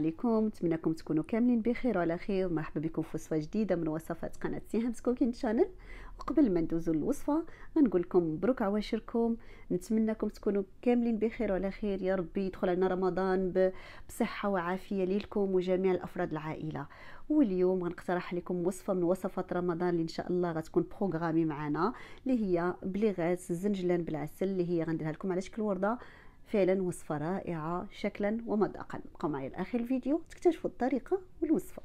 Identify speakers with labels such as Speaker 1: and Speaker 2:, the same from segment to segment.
Speaker 1: عليكم نتمنىكم تكونوا كاملين بخير وعلى خير مرحبا بكم في وصفه جديده من وصفات قناه سيهامس كوكين شانل وقبل ما ندوزو للوصفه غنقول لكم مبروك عواشركم نتمنىكم تكونوا كاملين بخير وعلى خير يا ربي يدخل علينا رمضان بصحه وعافيه ليكم وجميع الافراد العائله واليوم غنقترح لكم وصفه من وصفات رمضان اللي ان شاء الله غتكون بروغرامي معنا اللي هي بليغات الزنجلان بالعسل اللي هي غنديرها لكم على شكل ورده فعلا وصفة رائعة شكلا ومذاقا بقوا معي لآخر الفيديو تكتشفوا الطريقة والوصفة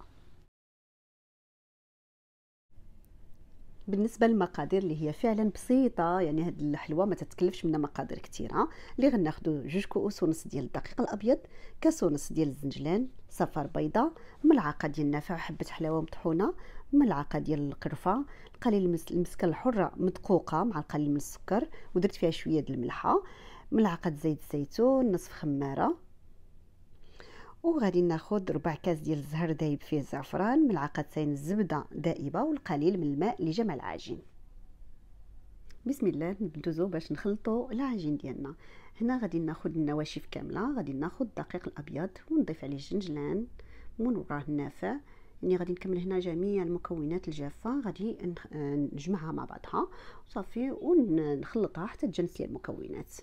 Speaker 1: بالنسبه للمقادير اللي هي فعلا بسيطه يعني هاد الحلوه ما تتكلفش منها مقادير كثيره اللي غناخدو جوج كؤوس ونص ديال الدقيق الابيض كاس ونص ديال الزنجلان صفار بيضة ملعقه ديال النافع حبه حلاوه مطحونه ملعقه ديال القرفه القليل المسكه الحره مدقوقه مع القليل من السكر ودرت فيها شويه ديال الملحه ملعقه زيت الزيتون نصف خماره وغادي ناخذ ربع كاس ديال الزهر دايب فيه الزعفران ملعقتين الزبده دائبه والقليل من الماء اللي جمع العجين بسم الله ندوزو باش نخلطو العجين ديالنا هنا غادي ناخذ النواشف كامله غادي ناخذ الدقيق الابيض ونضيف عليه الجنجلان من وراه النافع يعني غادي نكمل هنا جميع المكونات الجافه غادي آه، نجمعها مع بعضها وصافي ونخلطها حتى تجنس المكونات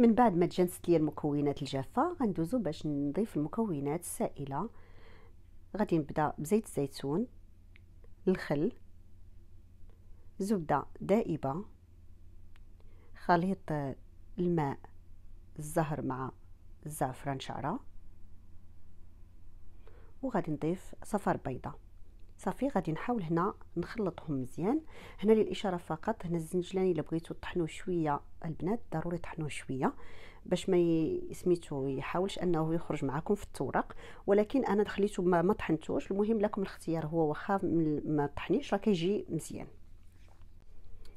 Speaker 1: من بعد ما تجانست لي المكونات الجافه غندوزو باش نضيف المكونات السائله غادي نبدا بزيت الزيتون الخل زبده دائبه خليط الماء الزهر مع الزعفران شعره وغادي نضيف صفار بيضه صافي غادي نحاول هنا نخلطهم مزيان هنا للاشاره فقط هنا الزنجلان الا بغيتو طحنوه شويه البنات ضروري طحنوه شويه باش ما سميتو يحاولش انه يخرج معكم في التورق ولكن انا خليته ما, ما طحنتوش المهم لكم الاختيار هو واخا ما طحنيش راه كيجي مزيان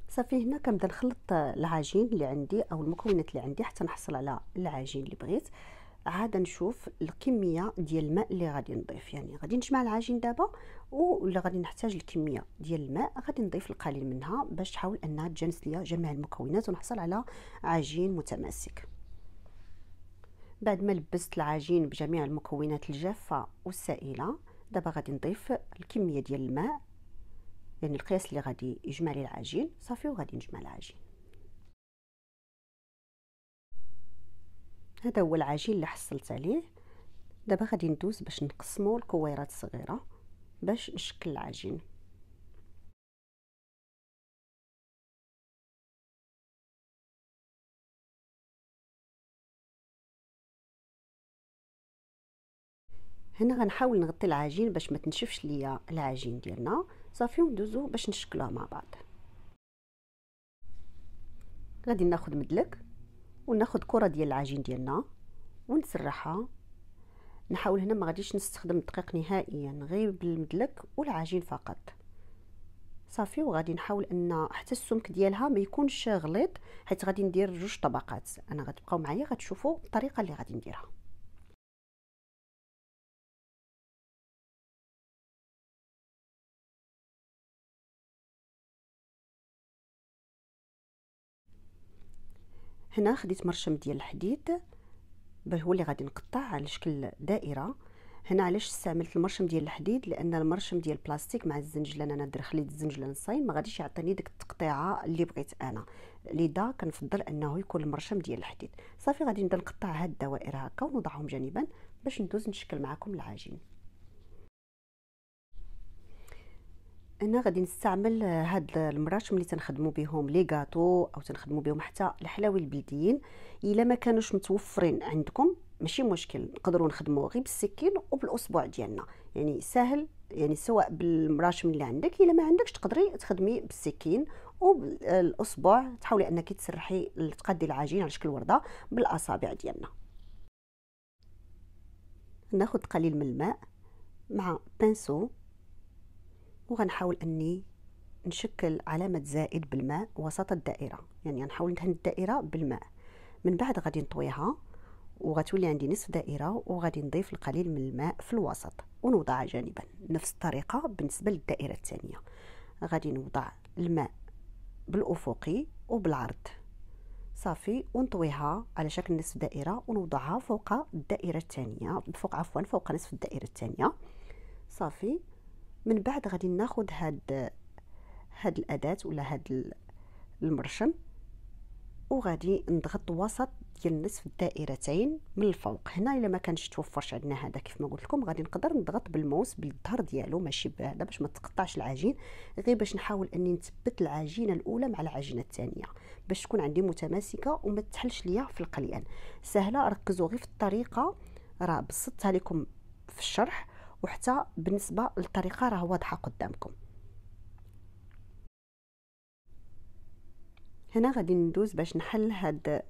Speaker 1: صافي هنا كنبدا نخلط العجين اللي عندي او المكونات اللي عندي حتى نحصل على العجين اللي بغيت عاد نشوف الكميه ديال الماء اللي غادي نضيف يعني غادي نجمع العجين دابا ولا غادي نحتاج الكميه ديال الماء غادي نضيف القليل منها باش تحاول انها تجانس ليا جميع المكونات ونحصل على عجين متماسك بعد ما لبست العجين بجميع المكونات الجافه والسائله دابا غادي نضيف الكميه ديال الماء يعني القياس اللي غادي يجمع لي العجين صافي وغادي نجمع العجين هذا هو العجين اللي حصلت عليه دابا غادي ندوز باش نقسمو الكويرات صغيره باش نشكل العجين هنا غنحاول نغطي العجين باش ما تنشفش ليا العجين ديالنا صافي وندوزو باش نشكلوه مع بعض غادي ناخذ مدلك وناخد كره ديال العجين ديالنا ونسرحها نحاول هنا ما غاديش نستخدم الدقيق نهائيا غير بالمدلك والعجين فقط صافي وغادي نحاول ان حتى السمك ديالها ما يكونش غليظ حيت غادي ندير جوج طبقات انا غتبقاو معايا غتشوفوا الطريقه اللي غادي نديرها هنا خديت مرشم ديال الحديد بل هو اللي غادي نقطع على شكل دائره هنا علاش استعملت المرشم ديال الحديد لان المرشم ديال البلاستيك مع الزنجلان انا خليت الزنجلان صاين ما غاديش يعطيني ديك التقطيعه اللي بغيت انا لذا كنفضل انه يكون المرشم ديال الحديد صافي غادي نبدا نقطع هاد الدوائر هكا ونوضعهم جانبا باش ندوز نشكل معكم العجين انا غادي نستعمل هاد المراش ملي تنخدموا بهم لي غاطو او تنخدموا بهم حتى الحلاوي البلديين الا ما كانوش متوفرين عندكم ماشي مشكل نقدروا نخدموا غير بالسكين وبالاصبع ديالنا يعني سهل يعني سواء بالمراشم اللي عندك الا ما عندكش تقدري تخدمي بالسكين وبالاصبع تحاولي انك تسرحي تقدي العجين على شكل ورده بالاصابع ديالنا ناخذ قليل من الماء مع بانسو وغنحاول اني نشكل علامة زائد بالماء وسط الدائرة يعني غنحاول ندهن الدائرة بالماء من بعد غادي نطويها وغتولي عندي نصف دائرة وغادي نضيف القليل من الماء في الوسط ونوضعها جانبا نفس الطريقة بالنسبة للدائرة الثانية غادي نوضع الماء بالأفقي وبالعرض صافي ونطويها على شكل نصف دائرة ونوضعها فوق الدائرة الثانية فوق عفوا فوق نصف الدائرة الثانية صافي من بعد غادي ناخد هاد هاد الاداه ولا هاد المرشم وغادي نضغط وسط ديال نصف الدائرتين من الفوق هنا الا ما كانش توفرش عندنا هذا كيف ما قلت لكم غادي نقدر نضغط بالموس بالظهر ديالو ماشي بهذا باش ما تقطعش العجين غير باش نحاول اني نثبت العجينه الاولى مع العجينه الثانيه باش تكون عندي متماسكه وما تحلش ليا في القليان سهله ركزوا غير في الطريقه راه بسطتها لكم في الشرح وحتى بالنسبه للطريقه راه واضحه قدامكم هنا غادي ندوز باش نحل هاد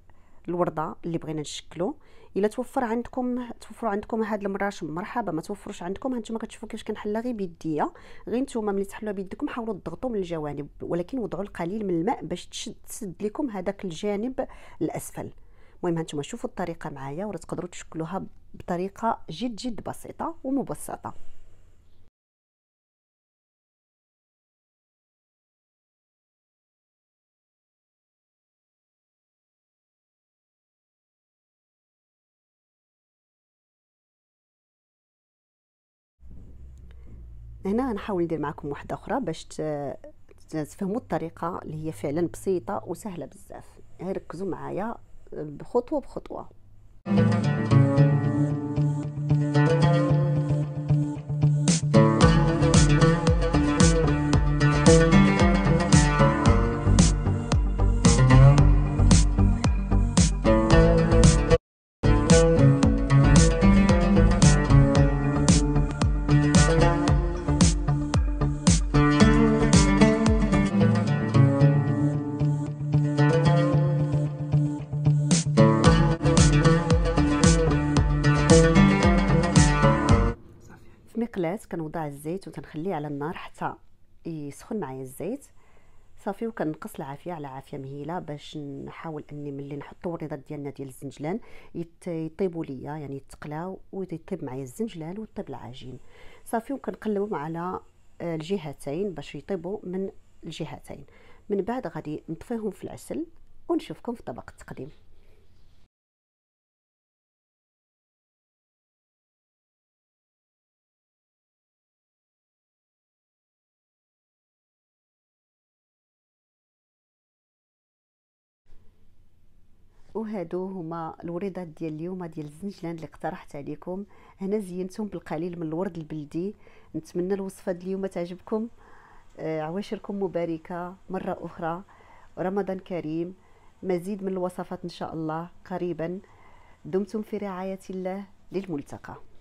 Speaker 1: الورده اللي بغينا نشكلو الا توفر عندكم توفروا عندكم هاد المراش مرحبا ما توفروش عندكم هانتوما كتشوفوا كيفاش كنحلها غير بيديا غير نتوما ملي تحلوها بيدكم حاولوا تضغطوا من الجوانب ولكن وضعوا القليل من الماء باش تشد تسد لكم هذاك الجانب الاسفل المهم هانتوما شوفوا الطريقه معايا ولا تقدروا تشكلوها بطريقة جد جد بسيطة ومبسطة هنا غنحاول ندير معكم واحدة أخرى باش تفهموا الطريقة اللي هي فعلا بسيطة وسهلة بزاف ركزوا معايا خطوة بخطوة البراد كنوضع الزيت وكنخليه على النار حتى يسخن معايا الزيت صافي وكنقص العافيه على عافيه مهيله باش نحاول اني ملي نحطو الريضات ديالنا ديال الزنجلان يطيبوا ليا يعني يتقلاو ويطيب معايا الزنجلان ويطيب العجين صافي وكنقلبهم على آه، الجهتين باش يطيبوا من الجهتين من بعد غادي نطفيهم في العسل ونشوفكم في طبق التقديم وهادو هما الوريضات ديال اليوم ديال الزنجلان اللي اقترحت عليكم هنا زينتهم بالقليل من الورد البلدي نتمنى الوصفه ديال اليوم تعجبكم آه عواشركم مباركه مره اخرى رمضان كريم مزيد من الوصفات ان شاء الله قريبا دمتم في رعايه الله للملتقى